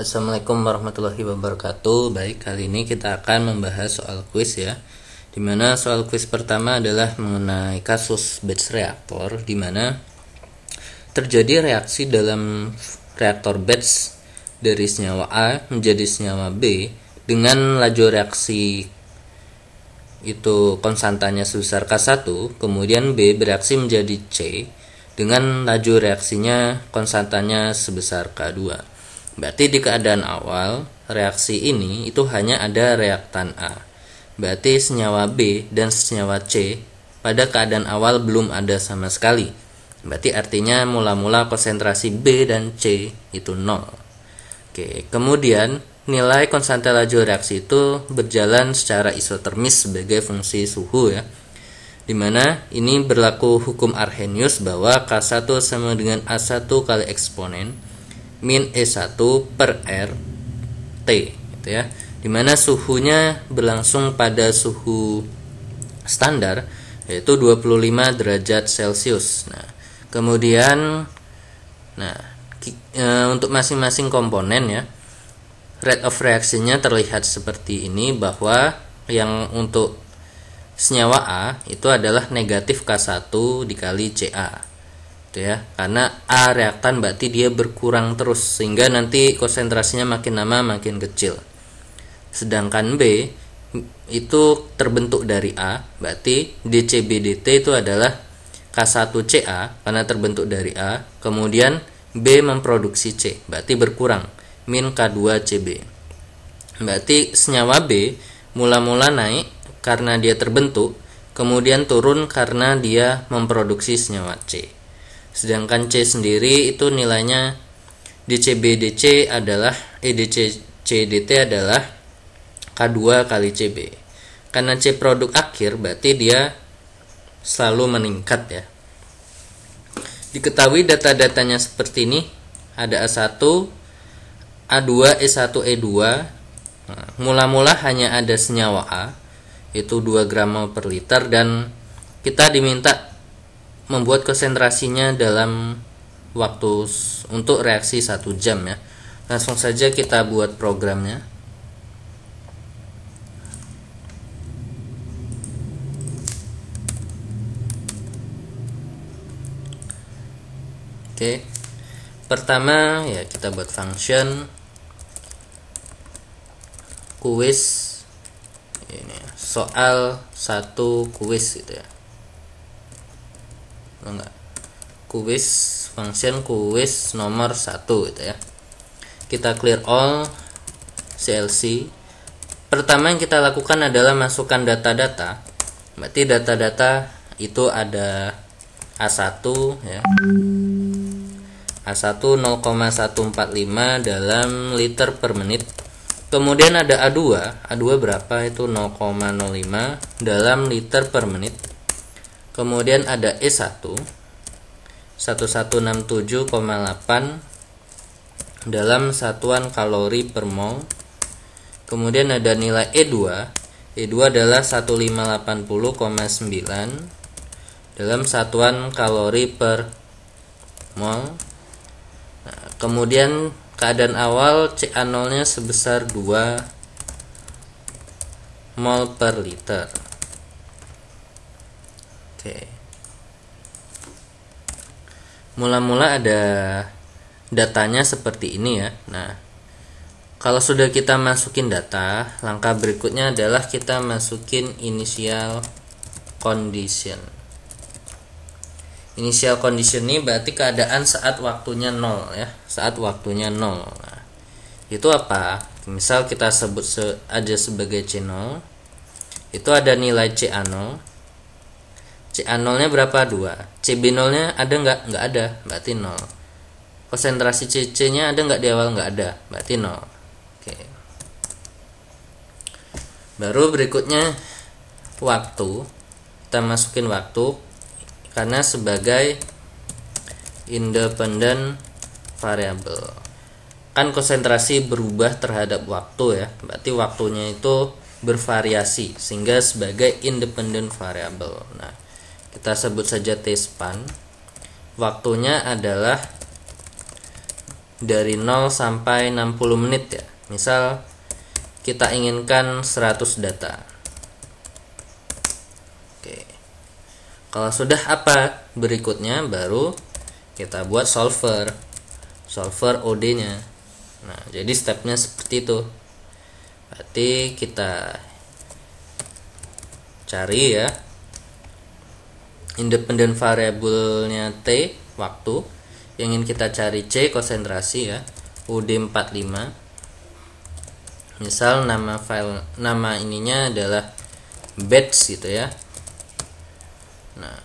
Assalamualaikum warahmatullahi wabarakatuh. Baik, kali ini kita akan membahas soal kuis ya. Dimana soal kuis pertama adalah mengenai kasus batch reaktor, dimana terjadi reaksi dalam reaktor batch dari senyawa A menjadi senyawa B dengan laju reaksi itu konstantanya sebesar K1, kemudian B bereaksi menjadi C dengan laju reaksinya konstantanya sebesar K2. Berarti di keadaan awal, reaksi ini itu hanya ada reaktan A. Berarti senyawa B dan senyawa C pada keadaan awal belum ada sama sekali. Berarti artinya mula-mula konsentrasi B dan C itu nol Oke, kemudian nilai konstanta laju reaksi itu berjalan secara isotermis sebagai fungsi suhu ya. Dimana ini berlaku hukum Arrhenius bahwa K1 sama dengan A1 kali eksponen min E1 per R T, gitu ya dimana suhunya berlangsung pada suhu standar yaitu 25 derajat celcius nah kemudian nah e, untuk masing-masing komponen ya rate of reaksinya terlihat seperti ini bahwa yang untuk senyawa A itu adalah negatif K1 dikali CA gitu ya karena A reaktan berarti dia berkurang terus sehingga nanti konsentrasinya makin lama makin kecil sedangkan B itu terbentuk dari A berarti DCBDT itu adalah K1CA karena terbentuk dari A kemudian B memproduksi C berarti berkurang min K2CB berarti senyawa B mula-mula naik karena dia terbentuk kemudian turun karena dia memproduksi senyawa C Sedangkan C sendiri itu nilainya DCBDC adalah eh adalah K2 kali CB. Karena C produk akhir berarti dia selalu meningkat ya. Diketahui data-datanya seperti ini ada A1, A2, E1, E2. Mula-mula hanya ada senyawa A, itu 2 gram per liter dan kita diminta membuat konsentrasinya dalam waktu untuk reaksi satu jam ya langsung saja kita buat programnya Oke. Pertama ya kita buat function kuis ini soal satu kuis gitu ya enggak kuis function kuis nomor satu gitu ya kita clear all CLC pertama yang kita lakukan adalah masukkan data-data berarti data-data itu ada A1 ya A1 0,145 dalam liter per menit kemudian ada A2 A2 berapa itu 0,05 dalam liter per menit Kemudian ada E1 1167,8 dalam satuan kalori per mol. Kemudian ada nilai E2. E2 adalah 1580,9 dalam satuan kalori per mol. Nah, kemudian keadaan awal CA0-nya sebesar 2 mol per liter. Oke. Mula-mula ada datanya seperti ini ya. Nah, kalau sudah kita masukin data, langkah berikutnya adalah kita masukin initial condition. Initial condition ini berarti keadaan saat waktunya nol ya, saat waktunya nol. Nah, itu apa? Misal kita sebut se aja sebagai C0. Itu ada nilai C0 c 0 nya berapa? 2. c 0 nya ada nggak? Nggak ada, berarti nol. Konsentrasi CC-nya ada nggak di awal? Nggak ada, berarti nol. Oke. Baru berikutnya waktu. Kita masukin waktu karena sebagai independent variable. Kan konsentrasi berubah terhadap waktu ya. Berarti waktunya itu bervariasi sehingga sebagai independent variable. Nah, kita sebut saja T span waktunya adalah dari 0 sampai 60 menit ya misal kita inginkan 100 data Oke. kalau sudah apa berikutnya baru kita buat solver solver OD nya nah jadi stepnya seperti itu berarti kita cari ya independen variabelnya t waktu yang ingin kita cari c konsentrasi ya ud45 misal nama file nama ininya adalah batch gitu ya nah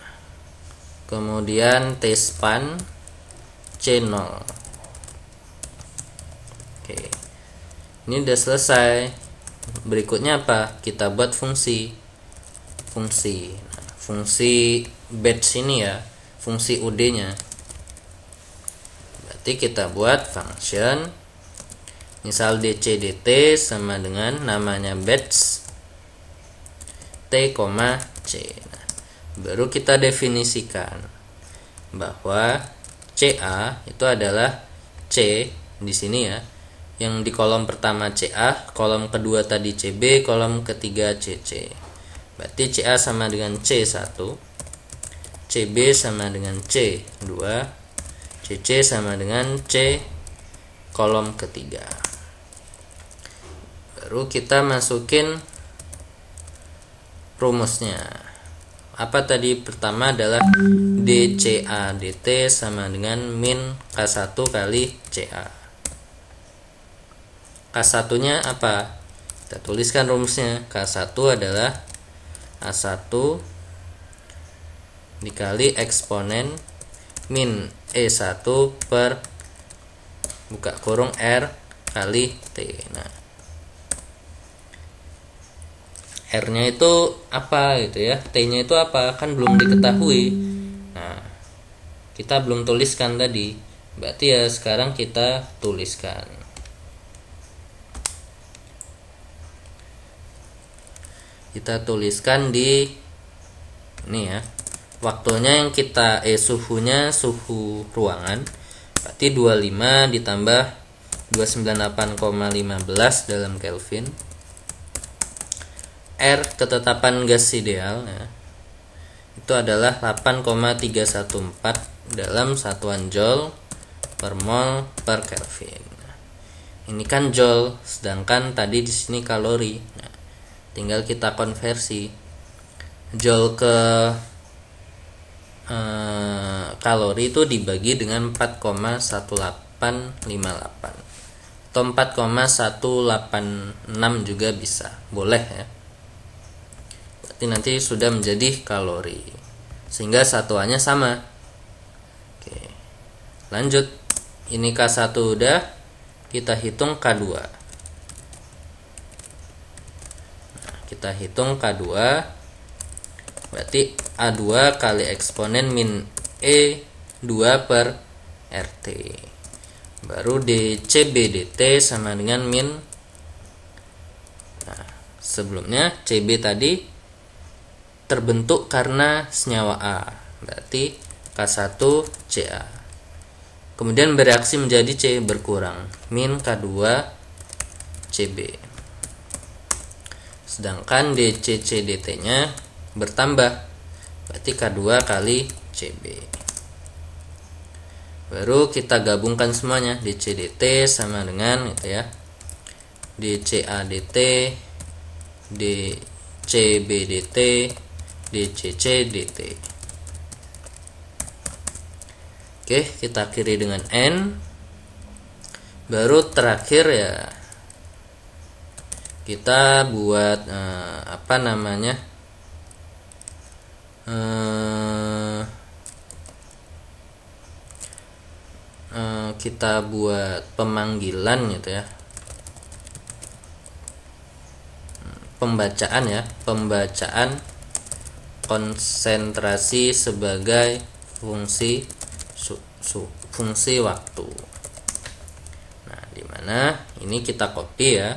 kemudian t span c0 oke ini udah selesai berikutnya apa kita buat fungsi fungsi nah, fungsi batch ini ya fungsi ud nya berarti kita buat function misal dcdt sama dengan namanya batch t, c nah, baru kita definisikan bahwa ca itu adalah c di sini ya yang di kolom pertama CA, kolom kedua tadi CB, kolom ketiga CC. Berarti CA sama dengan C1. CB sama dengan C 2 CC sama dengan C kolom ketiga baru kita masukin rumusnya apa tadi pertama adalah DCA DT sama dengan min K1 kali CA K1 nya apa? kita tuliskan rumusnya K1 adalah A1 dikali eksponen min E1 per buka kurung R kali T nah R nya itu apa gitu ya T nya itu apa kan belum diketahui nah kita belum tuliskan tadi berarti ya sekarang kita tuliskan kita tuliskan di ini ya waktunya yang kita eh suhunya suhu ruangan berarti 25 ditambah 298,15 dalam Kelvin R ketetapan gas ideal ya, itu adalah 8,314 dalam satuan joule per mol per Kelvin. ini kan joule, sedangkan tadi di sini kalori. Nah, tinggal kita konversi joule ke Eh, kalori itu dibagi dengan 4,1858 atau 4,186 juga bisa boleh ya berarti nanti sudah menjadi kalori sehingga satuannya sama oke lanjut ini K1 udah kita hitung K2 nah, kita hitung K2 berarti A2 kali eksponen min E2 per RT baru dcbdt sama dengan min nah, sebelumnya CB tadi terbentuk karena senyawa A berarti K1 CA kemudian bereaksi menjadi C berkurang min K2 CB sedangkan DCCDT nya bertambah berarti K2 kali CB baru kita gabungkan semuanya DCDT sama dengan gitu ya DCADT DCBDT DCCDT Oke kita akhiri dengan N baru terakhir ya kita buat eh, apa namanya Eh, eh, kita buat pemanggilan gitu ya pembacaan ya pembacaan konsentrasi sebagai fungsi su, su, fungsi waktu nah dimana ini kita copy ya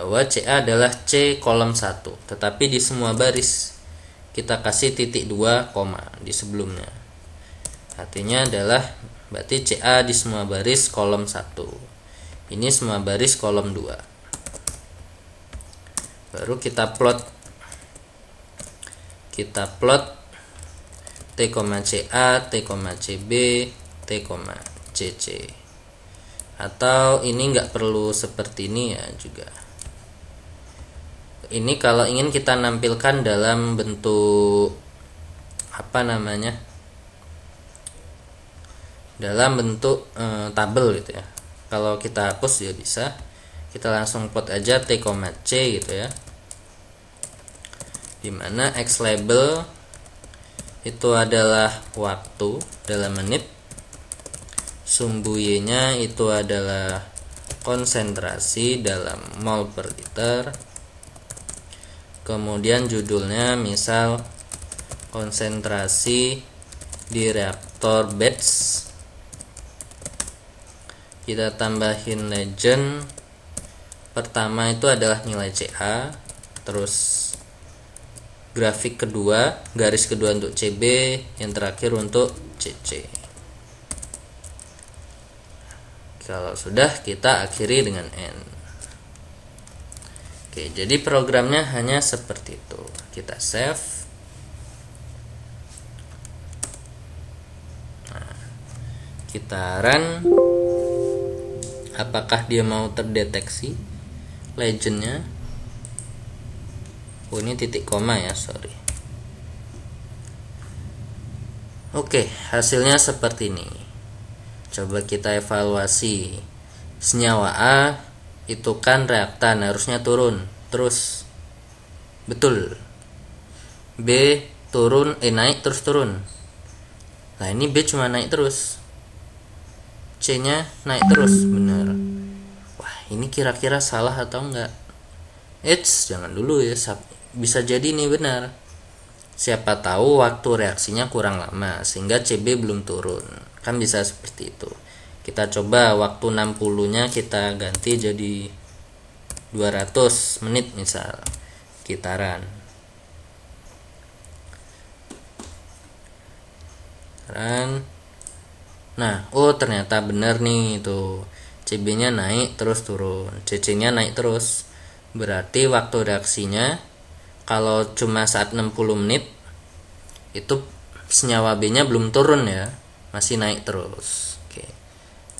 bahwa CA adalah C kolom 1 tetapi di semua baris kita kasih titik 2 koma di sebelumnya artinya adalah berarti CA di semua baris kolom 1 ini semua baris kolom 2 baru kita plot kita plot T, CA, T, CB, T, CC atau ini nggak perlu seperti ini ya juga ini kalau ingin kita nampilkan dalam bentuk apa namanya dalam bentuk e, tabel gitu ya kalau kita hapus ya bisa kita langsung plot aja t, c gitu ya dimana x label itu adalah waktu dalam menit sumbu y nya itu adalah konsentrasi dalam mol per liter kemudian judulnya misal konsentrasi di reaktor batch kita tambahin legend pertama itu adalah nilai CA terus grafik kedua garis kedua untuk CB yang terakhir untuk CC kalau sudah kita akhiri dengan N Oke, jadi programnya hanya seperti itu. Kita save. Nah, kita run. Apakah dia mau terdeteksi legendnya? Oh, ini titik koma ya, sorry. Oke, hasilnya seperti ini. Coba kita evaluasi senyawa A itu kan reaktan harusnya turun terus betul B turun eh naik terus turun nah ini B cuma naik terus C nya naik terus bener wah ini kira-kira salah atau enggak Eits jangan dulu ya bisa jadi ini benar siapa tahu waktu reaksinya kurang lama sehingga CB belum turun kan bisa seperti itu kita coba waktu 60 nya kita ganti jadi 200 menit misal kitaran Run. nah oh ternyata bener nih itu CB nya naik terus turun CC nya naik terus berarti waktu reaksinya kalau cuma saat 60 menit itu senyawa B nya belum turun ya masih naik terus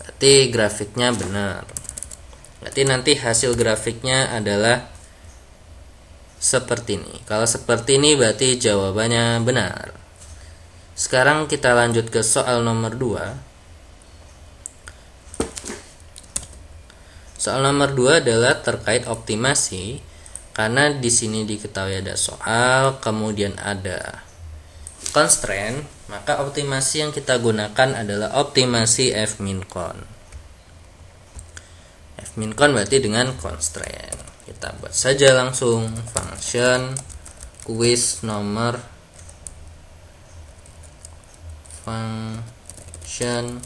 berarti grafiknya benar berarti nanti hasil grafiknya adalah seperti ini kalau seperti ini berarti jawabannya benar sekarang kita lanjut ke soal nomor 2 soal nomor 2 adalah terkait optimasi karena di sini diketahui ada soal kemudian ada constraint, maka optimasi yang kita gunakan adalah optimasi f min con. F min con berarti dengan constraint. Kita buat saja langsung function quiz nomor function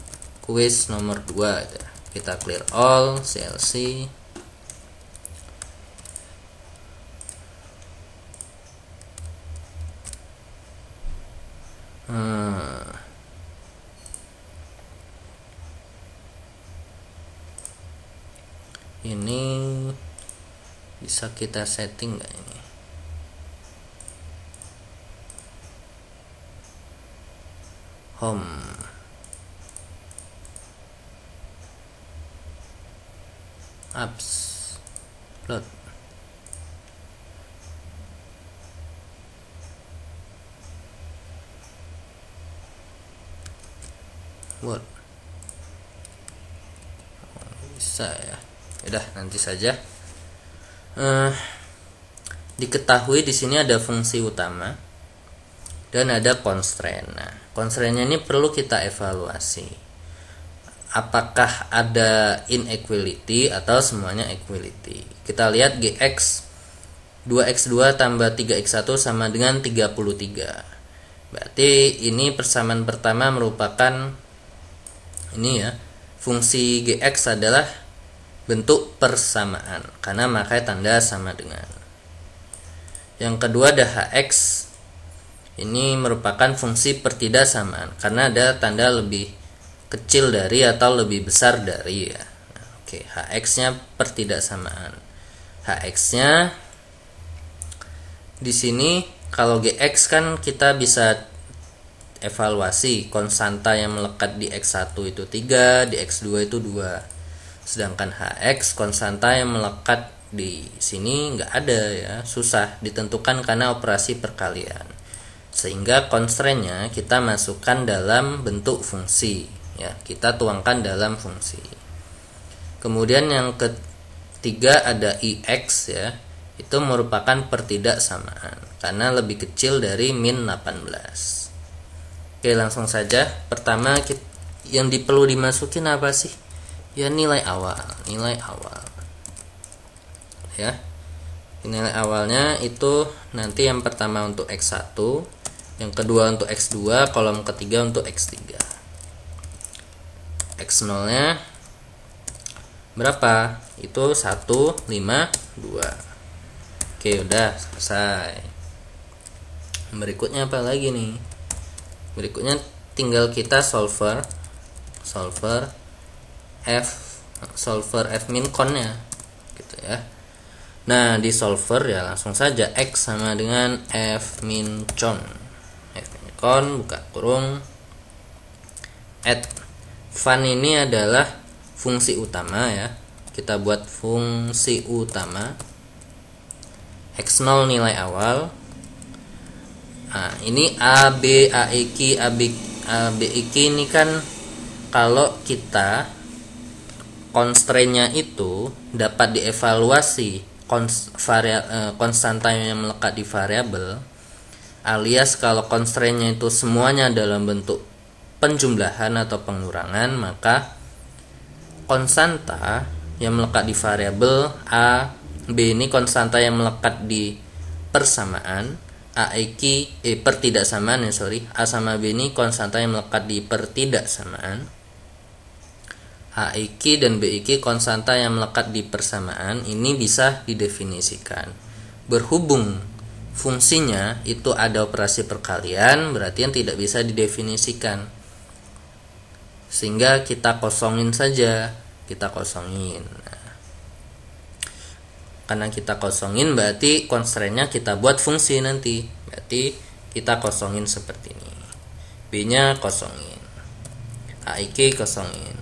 quiz nomor 2 kita clear all clc Hmm. Ini bisa kita setting nggak ini? Home. Apps. Load. password bisa ya. ya udah nanti saja uh, diketahui di sini ada fungsi utama dan ada constraint nah constraintnya ini perlu kita evaluasi apakah ada inequality atau semuanya equality kita lihat gx 2x2 tambah 3x1 sama dengan 33 berarti ini persamaan pertama merupakan ini ya fungsi gx adalah bentuk persamaan karena makai tanda sama dengan yang kedua ada hx ini merupakan fungsi pertidaksamaan karena ada tanda lebih kecil dari atau lebih besar dari ya oke hx nya pertidaksamaan hx nya di sini kalau gx kan kita bisa evaluasi konstanta yang melekat di X1 itu 3, di X2 itu 2. Sedangkan HX konstanta yang melekat di sini nggak ada ya, susah ditentukan karena operasi perkalian. Sehingga constraint-nya kita masukkan dalam bentuk fungsi ya, kita tuangkan dalam fungsi. Kemudian yang ketiga ada IX e ya, itu merupakan pertidaksamaan karena lebih kecil dari min 18. Oke langsung saja pertama kita, yang perlu dimasukin apa sih ya nilai awal nilai awal ya nilai awalnya itu nanti yang pertama untuk X1 yang kedua untuk X2 kolom ketiga untuk X3 X0 nya berapa itu 1 5 2 oke udah selesai berikutnya apa lagi nih berikutnya tinggal kita solver solver f solver f min connya gitu ya nah di solver ya langsung saja x sama dengan f min con f min con buka kurung at fun ini adalah fungsi utama ya kita buat fungsi utama x0 nilai awal nah, ini A B A E K A B A B E K ini kan kalau kita konstruennya itu dapat dievaluasi Kons, e, konstanta yang melekat di variabel alias kalau konstruennya itu semuanya dalam bentuk penjumlahan atau pengurangan maka konstanta yang melekat di variabel a b ini konstanta yang melekat di persamaan A iki e eh, pertidaksamaan ya sorry A sama B ini konstanta yang melekat di pertidaksamaan A iki dan B iki konstanta yang melekat di persamaan ini bisa didefinisikan berhubung fungsinya itu ada operasi perkalian berarti yang tidak bisa didefinisikan sehingga kita kosongin saja kita kosongin karena kita kosongin berarti constraint-nya kita buat fungsi nanti berarti kita kosongin seperti ini b nya kosongin aik kosongin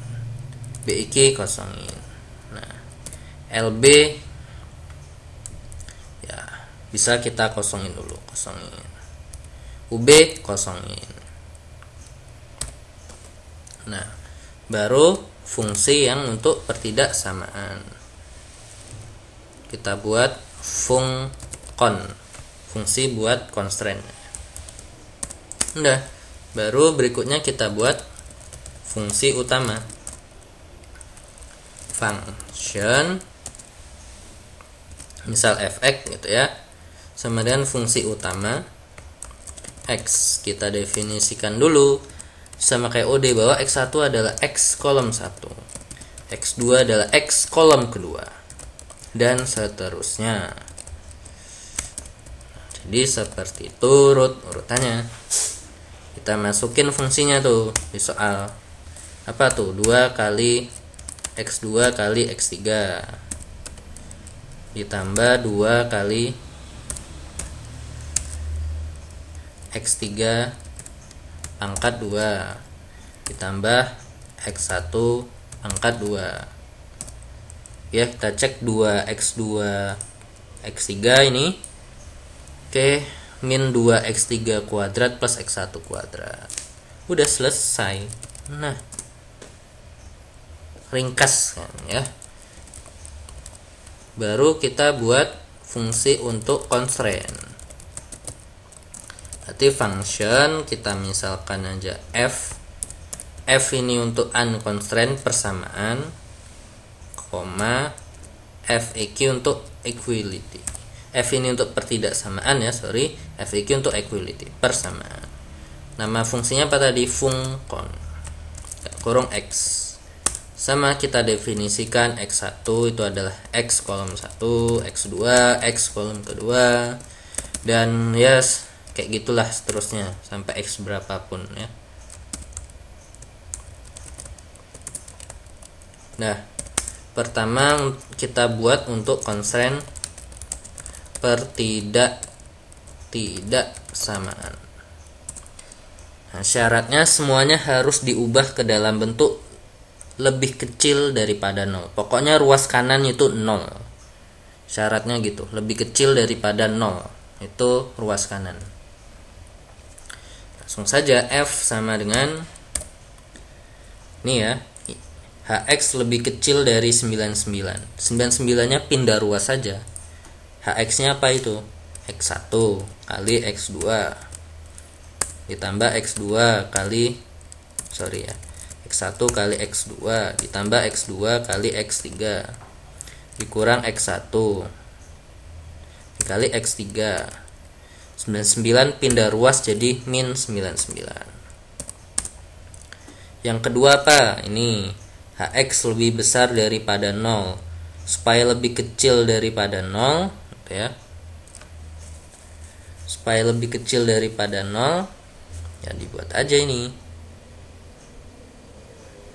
bik kosongin nah lb ya bisa kita kosongin dulu kosongin ub kosongin nah baru fungsi yang untuk pertidaksamaan kita buat fung kon fungsi buat constraint udah baru berikutnya kita buat fungsi utama function misal fx gitu ya sama dengan fungsi utama x kita definisikan dulu sama kayak OD bahwa x1 adalah x kolom 1 x2 adalah x kolom kedua dan seterusnya jadi seperti itu urut urutannya kita masukin fungsinya tuh di soal apa tuh 2 kali x2 kali x3 ditambah 2 kali x3 angkat 2 ditambah x1 angkat 2 ya kita cek 2x2 x3 ini oke min 2x3 kuadrat plus x1 kuadrat udah selesai nah ringkas kan ya baru kita buat fungsi untuk constraint berarti function kita misalkan aja f f ini untuk unconstrained persamaan koma FAQ e untuk equality F ini untuk pertidaksamaan ya sorry FAQ e untuk equality persamaan nama fungsinya apa tadi kon kurung X sama kita definisikan X1 itu adalah X kolom 1 X2 X kolom kedua dan yes kayak gitulah seterusnya sampai X berapapun ya Nah, pertama kita buat untuk constraint pertidak tidak samaan nah, syaratnya semuanya harus diubah ke dalam bentuk lebih kecil daripada nol pokoknya ruas kanan itu nol syaratnya gitu lebih kecil daripada nol itu ruas kanan langsung saja F sama dengan ini ya HX lebih kecil dari 99 99 nya pindah ruas saja HX nya apa itu? X1 kali X2 ditambah X2 kali sorry ya X1 kali X2 ditambah X2 kali X3 dikurang X1 dikali X3 99 pindah ruas jadi min 99 yang kedua apa? ini hx lebih besar daripada 0 supaya lebih kecil daripada 0 gitu ya supaya lebih kecil daripada 0 ya dibuat aja ini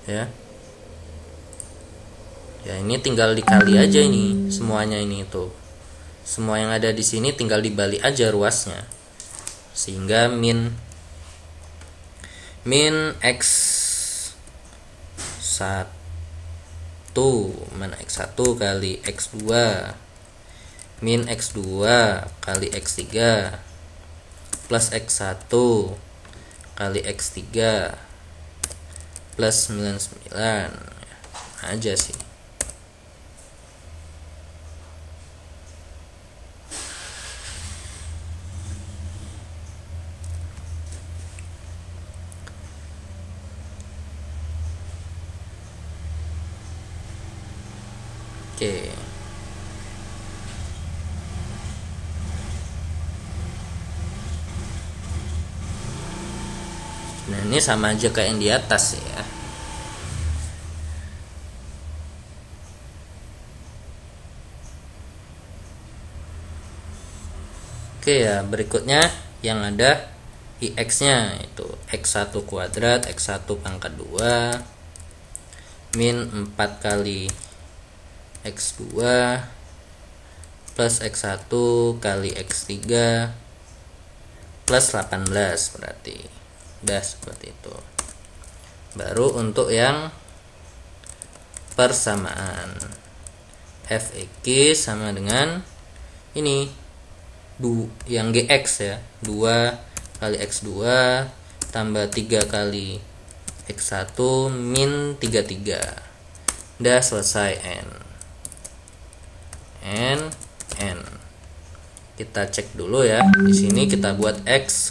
ya ya ini tinggal dikali aja ini semuanya ini itu, semua yang ada di sini tinggal dibalik aja ruasnya sehingga min min x 1 mana X1 kali X2 min X2 kali X3 plus X1 kali X3 plus 99 aja sih nah ini sama aja kayak yang di atas ya oke ya berikutnya yang ada ix nya itu x1 kuadrat x1 pangkat 2 min 4 kali x2 plus x1 kali x3 plus 18 berarti udah seperti itu baru untuk yang persamaan FX sama dengan ini du yang GX ya 2 kali X2 tambah 3 kali X1 min 33 udah selesai N N N kita cek dulu ya di sini kita buat X,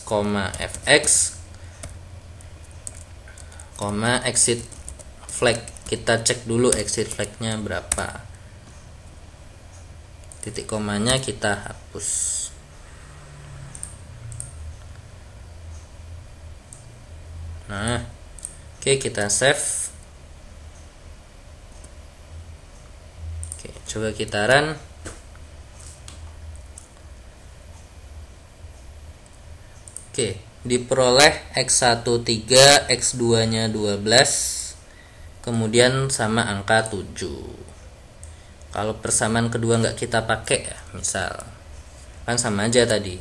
Fx koma exit flag kita cek dulu exit flagnya berapa titik komanya kita hapus nah oke okay, kita save oke okay, coba kita run diperoleh X13 X2 nya 12 kemudian sama angka 7 kalau persamaan kedua nggak kita pakai ya misal kan sama aja tadi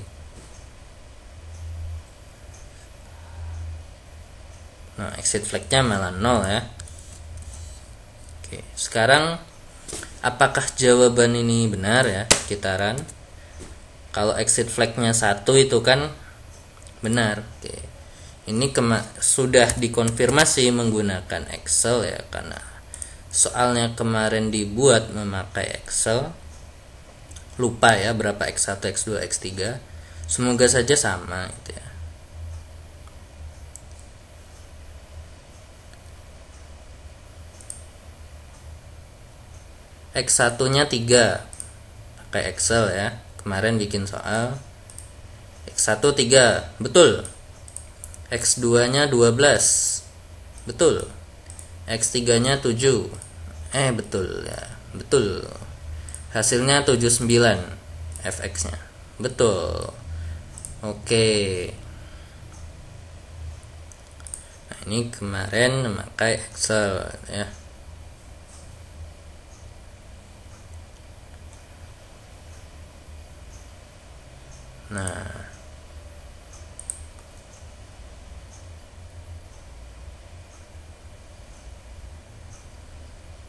nah exit flagnya malah 0 ya oke sekarang apakah jawaban ini benar ya kita run kalau exit flagnya satu itu kan benar oke ini sudah dikonfirmasi menggunakan Excel ya karena soalnya kemarin dibuat memakai Excel lupa ya berapa X1, X2, X3 semoga saja sama gitu ya X1 nya 3 pakai Excel ya kemarin bikin soal X1 3 betul X2 nya 12 betul X3 nya 7 eh betul ya betul hasilnya 79 fx nya betul oke nah ini kemarin memakai Excel ya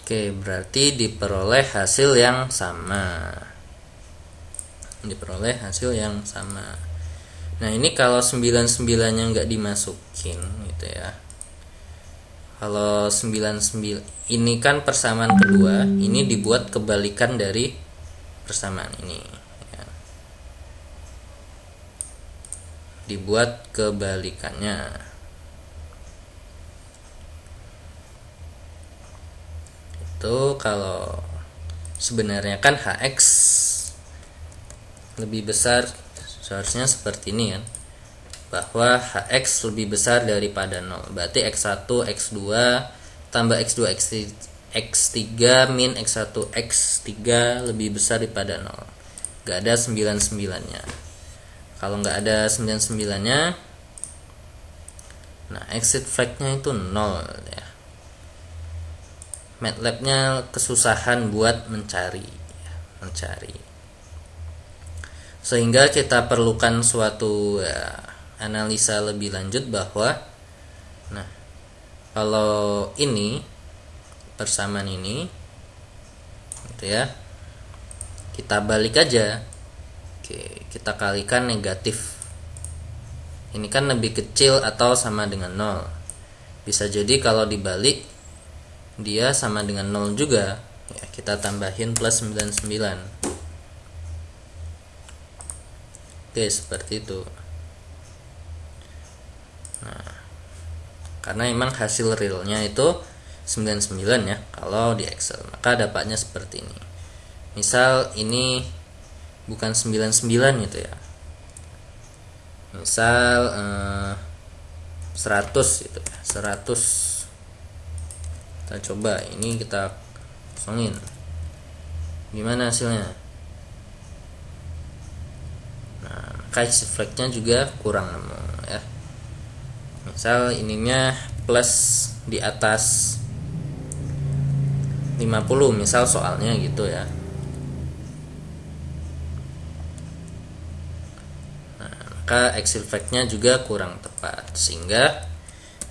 Oke, berarti diperoleh hasil yang sama. Diperoleh hasil yang sama. Nah, ini kalau 99-nya nggak dimasukin gitu ya. Kalau 99 ini kan persamaan kedua, ini dibuat kebalikan dari persamaan ini. Ya. Dibuat kebalikannya. itu kalau sebenarnya kan hx lebih besar seharusnya seperti ini kan bahwa hx lebih besar daripada 0 berarti x1 x2 tambah x2 x x3 min x1 x3 lebih besar daripada 0 gak ada 99 nya kalau nggak ada 99 nya nah exit flag nya itu 0 ya Matlabnya kesusahan buat mencari ya, mencari sehingga kita perlukan suatu ya, analisa lebih lanjut bahwa nah kalau ini persamaan ini gitu ya kita balik aja Oke, kita kalikan negatif ini kan lebih kecil atau sama dengan nol. bisa jadi kalau dibalik dia sama dengan 0 juga ya, kita tambahin plus 99 oke seperti itu nah karena memang hasil realnya itu 99 ya kalau di Excel maka dapatnya seperti ini misal ini bukan 99 gitu ya misal eh, 100 gitu ya 100 kita coba ini kita kosongin gimana hasilnya nah kais flagnya juga kurang nemu ya misal ininya plus di atas 50 misal soalnya gitu ya nah, maka exit nya juga kurang tepat sehingga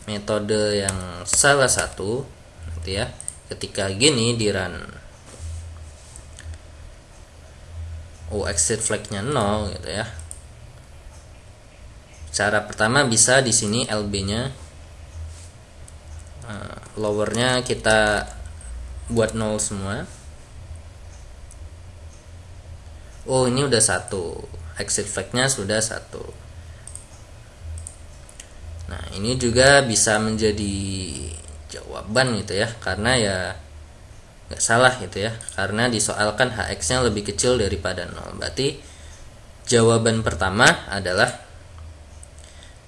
metode yang salah satu gitu ya ketika gini di run oh exit flagnya 0 gitu ya cara pertama bisa di sini LB nya uh, eh, lowernya kita buat 0 semua oh ini udah satu exit flagnya sudah satu nah ini juga bisa menjadi jawaban gitu ya karena ya nggak salah gitu ya karena disoalkan hx-nya lebih kecil daripada 0 berarti jawaban pertama adalah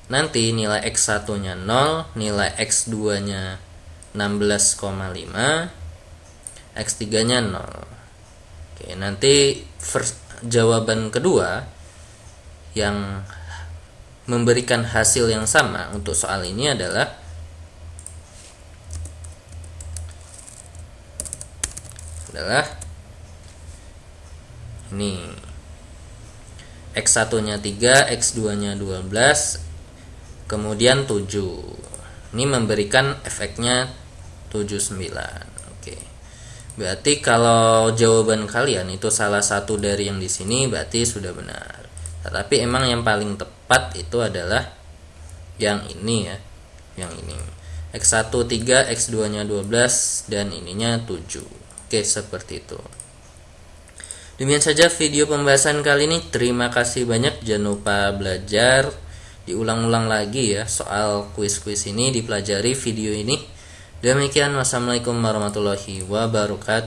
nanti nilai x1 nya 0 nilai x2 nya 16,5 x3 nya 0 oke nanti first, jawaban kedua yang memberikan hasil yang sama untuk soal ini adalah adalah ini X1 nya 3 X2 nya 12 kemudian 7 ini memberikan efeknya 79 oke berarti kalau jawaban kalian itu salah satu dari yang di sini berarti sudah benar tetapi emang yang paling tepat itu adalah yang ini ya yang ini X1 3 X2 nya 12 dan ininya 7 Oke, seperti itu. Demikian saja video pembahasan kali ini. Terima kasih banyak. Jangan lupa belajar diulang-ulang lagi ya soal kuis-kuis ini dipelajari video ini. Demikian wassalamualaikum warahmatullahi wabarakatuh.